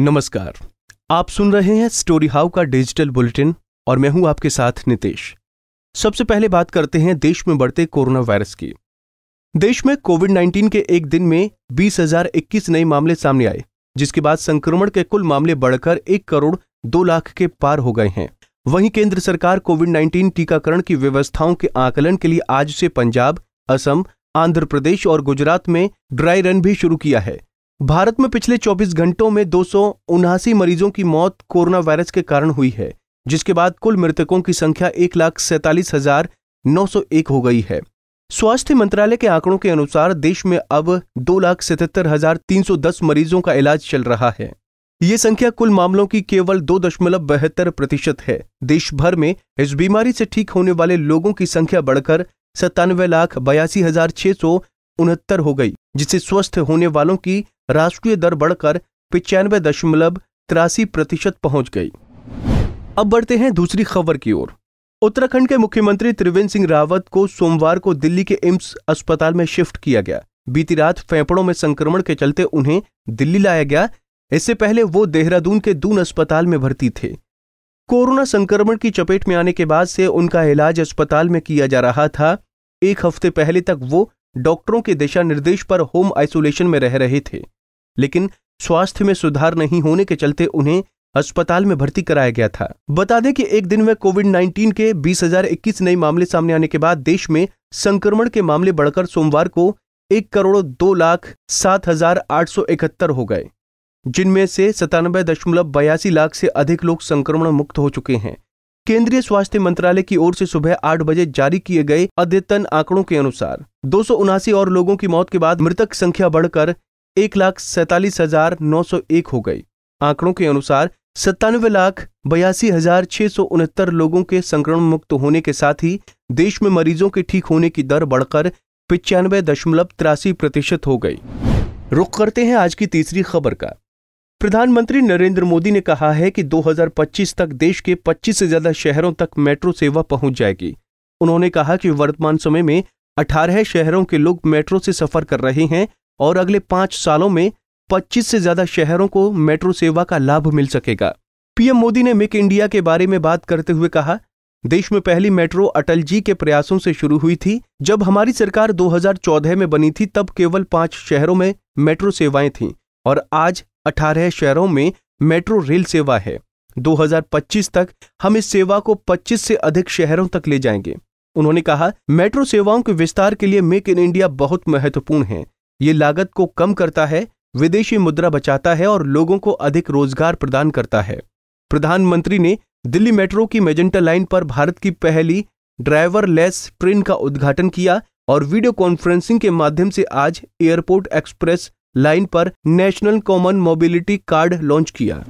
नमस्कार आप सुन रहे हैं स्टोरी हाउ का डिजिटल बुलेटिन और मैं हूं आपके साथ नितेश सबसे पहले बात करते हैं देश में बढ़ते कोरोना वायरस की देश में कोविड 19 के एक दिन में 20,021 नए मामले सामने आए जिसके बाद संक्रमण के कुल मामले बढ़कर एक करोड़ दो लाख के पार हो गए हैं वहीं केंद्र सरकार कोविड 19 टीकाकरण की व्यवस्थाओं के आकलन के लिए आज से पंजाब असम आंध्र प्रदेश और गुजरात में ड्राई रन भी शुरू किया है भारत में पिछले 24 घंटों में दो मरीजों की मौत कोरोना वायरस के कारण हुई है जिसके बाद कुल मृतकों की संख्या एक लाख सैतालीस हजार नौ सौ एक हो गई है स्वास्थ्य मंत्रालय के आंकड़ों के अनुसार देश में अब दो लाख सतहत्तर हजार तीन सौ दस मरीजों का इलाज चल रहा है ये संख्या कुल मामलों की केवल दो दशमलव बहत्तर प्रतिशत है देश भर में इस बीमारी से ठीक होने वाले लोगों की संख्या बढ़कर सत्तानवे लाख बयासी हजार छह सौ उनहत्तर हो गई जिससे स्वस्थ होने वालों की राष्ट्रीय दर बढ़कर पिचानवे दशमलव तिरासी प्रतिशत पहुंच गई अब बढ़ते हैं दूसरी खबर की ओर उत्तराखंड के मुख्यमंत्री त्रिवेंद्र सिंह रावत को सोमवार को दिल्ली के एम्स अस्पताल में शिफ्ट किया गया बीती रात फेफड़ों में संक्रमण के चलते उन्हें दिल्ली लाया गया इससे पहले वो देहरादून के दून अस्पताल में भर्ती थे कोरोना संक्रमण की चपेट में आने के बाद से उनका इलाज अस्पताल में किया जा रहा था एक हफ्ते पहले तक वो डॉक्टरों के दिशा निर्देश पर होम आइसोलेशन में रह रहे थे लेकिन स्वास्थ्य में सुधार नहीं होने के चलते उन्हें अस्पताल में भर्ती कराया गया था बता दें कि एक दिन में कोविड 19 के 20,021 नए मामले सामने आने के बाद देश में संक्रमण के मामले बढ़कर सोमवार को एक करोड़ दो लाख सात हजार आठ सौ इकहत्तर हो गए जिनमें से सतानबे दशमलव बयासी लाख से अधिक लोग संक्रमण मुक्त हो चुके हैं केंद्रीय स्वास्थ्य मंत्रालय की ओर से सुबह आठ बजे जारी किए गए अद्यतन आंकड़ों के अनुसार दो और लोगों की मौत के बाद मृतक संख्या बढ़कर एक लाख सैतालीस हजार नौ सौ एक हो गई आंकड़ों के अनुसार सत्तानवे लाख बयासी हजार छह सौ उनहत्तर लोगों के संक्रमण मुक्त होने के साथ ही देश में मरीजों के ठीक होने की दर बढ़कर पिचानवे दशमलव तिरासी प्रतिशत हो गई रुख करते हैं आज की तीसरी खबर का प्रधानमंत्री नरेंद्र मोदी ने कहा है कि 2025 तक देश के 25 से ज्यादा शहरों तक मेट्रो सेवा पहुंच जाएगी उन्होंने कहा कि वर्तमान समय में 18 शहरों के लोग मेट्रो से सफर कर रहे हैं और अगले पांच सालों में 25 से ज्यादा शहरों को मेट्रो सेवा का लाभ मिल सकेगा पीएम मोदी ने मेक इंडिया के बारे में बात करते हुए कहा देश में पहली मेट्रो अटल जी के प्रयासों से शुरू हुई थी जब हमारी सरकार 2014 में बनी थी तब केवल पांच शहरों में मेट्रो सेवाएं थीं और आज 18 शहरों में मेट्रो रेल सेवा है 2025 तक हम इस सेवा को 25 से अधिक शहरों तक ले जाएंगे उन्होंने कहा मेट्रो सेवाओं के विस्तार के लिए मेक इन इंडिया बहुत महत्वपूर्ण है ये लागत को कम करता है विदेशी मुद्रा बचाता है और लोगों को अधिक रोजगार प्रदान करता है प्रधानमंत्री ने दिल्ली मेट्रो की मेजेंटा लाइन पर भारत की पहली ड्राइवरलेस ट्रेन का उद्घाटन किया और वीडियो कॉन्फ्रेंसिंग के माध्यम से आज एयरपोर्ट एक्सप्रेस लाइन पर national common mobility card launch किया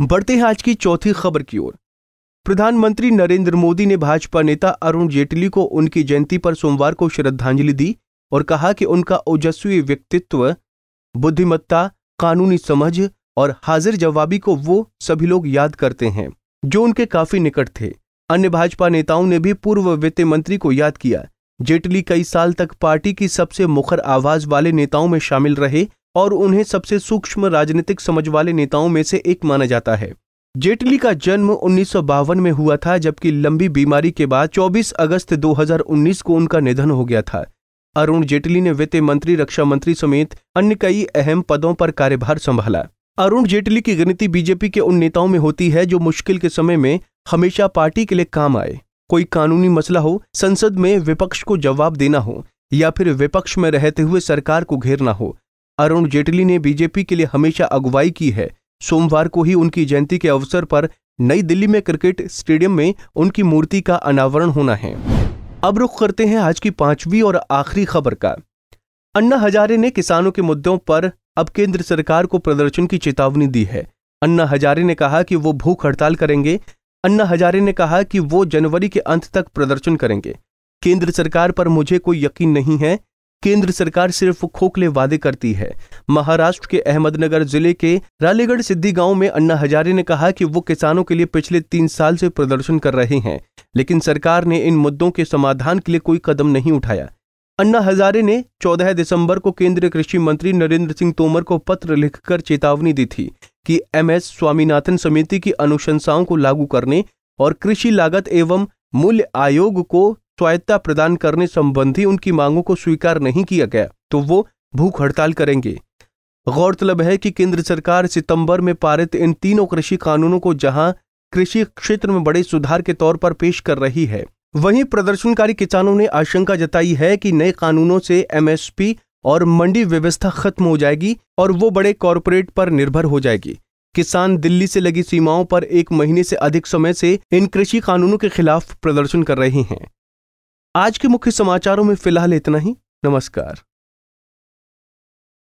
बढ़ते हैं आज की चौथी खबर की ओर प्रधानमंत्री नरेंद्र मोदी ने भाजपा नेता अरुण जेटली को उनकी जयंती पर सोमवार को श्रद्धांजलि दी और कहा कि उनका ओजस्वी व्यक्तित्व बुद्धिमत्ता कानूनी समझ और हाजिर जवाबी को वो सभी लोग याद करते हैं जो उनके काफी निकट थे अन्य भाजपा नेताओं ने भी पूर्व वित्त मंत्री को याद किया जेटली कई साल तक पार्टी की सबसे मुखर आवाज वाले नेताओं में शामिल रहे और उन्हें सबसे सूक्ष्म राजनीतिक समझ वाले नेताओं में से एक माना जाता है जेटली का जन्म उन्नीस में हुआ था जबकि लंबी बीमारी के बाद 24 अगस्त 2019 को उनका निधन हो गया था अरुण जेटली ने वित्त मंत्री रक्षा मंत्री समेत अन्य कई अहम पदों पर कार्यभार संभाला अरुण जेटली की गिनती बीजेपी के उन नेताओं में होती है जो मुश्किल के समय में हमेशा पार्टी के लिए काम आए कोई कानूनी मसला हो संसद में विपक्ष को जवाब देना हो या फिर विपक्ष में रहते हुए सरकार को घेरना हो अरुण जेटली ने बीजेपी के लिए हमेशा अगुवाई की है सोमवार को ही उनकी जयंती के अवसर पर नई दिल्ली में क्रिकेट स्टेडियम में उनकी मूर्ति का अनावरण होना है अब रुख करते हैं आज की पांचवी और आखिरी खबर का अन्ना हजारे ने किसानों के मुद्दों पर अब केंद्र सरकार को प्रदर्शन की चेतावनी दी है अन्ना हजारे ने कहा कि वो भूख हड़ताल करेंगे अन्ना हजारे ने कहा कि वो जनवरी के अंत तक प्रदर्शन करेंगे केंद्र सरकार पर मुझे कोई यकीन नहीं है केंद्र सरकार सिर्फ खोखले वादे करती है महाराष्ट्र के अहमदनगर जिले के रालीगढ़ सिद्धि गांव में अन्ना हजारे ने कहा कि वो किसानों के लिए पिछले तीन साल से प्रदर्शन कर रहे हैं लेकिन सरकार ने इन मुद्दों के समाधान के लिए कोई कदम नहीं उठाया अन्ना हजारे ने 14 दिसंबर को केंद्रीय कृषि मंत्री नरेंद्र सिंह तोमर को पत्र लिखकर चेतावनी दी थी कि एमएस स्वामीनाथन समिति की अनुशंसाओं को लागू करने और कृषि लागत एवं मूल्य आयोग को स्वायत्ता प्रदान करने संबंधी उनकी मांगों को स्वीकार नहीं किया गया तो वो भूख हड़ताल करेंगे गौरतलब है कि केंद्र सरकार सितंबर में पारित इन तीनों कृषि कानूनों को जहां कृषि क्षेत्र में बड़े सुधार के तौर पर पेश कर रही है वहीं प्रदर्शनकारी किसानों ने आशंका जताई है कि नए कानूनों से एमएसपी और मंडी व्यवस्था खत्म हो जाएगी और वो बड़े कॉरपोरेट पर निर्भर हो जाएगी किसान दिल्ली से लगी सीमाओं पर एक महीने से अधिक समय से इन कृषि कानूनों के खिलाफ प्रदर्शन कर रहे हैं आज के मुख्य समाचारों में फिलहाल इतना ही नमस्कार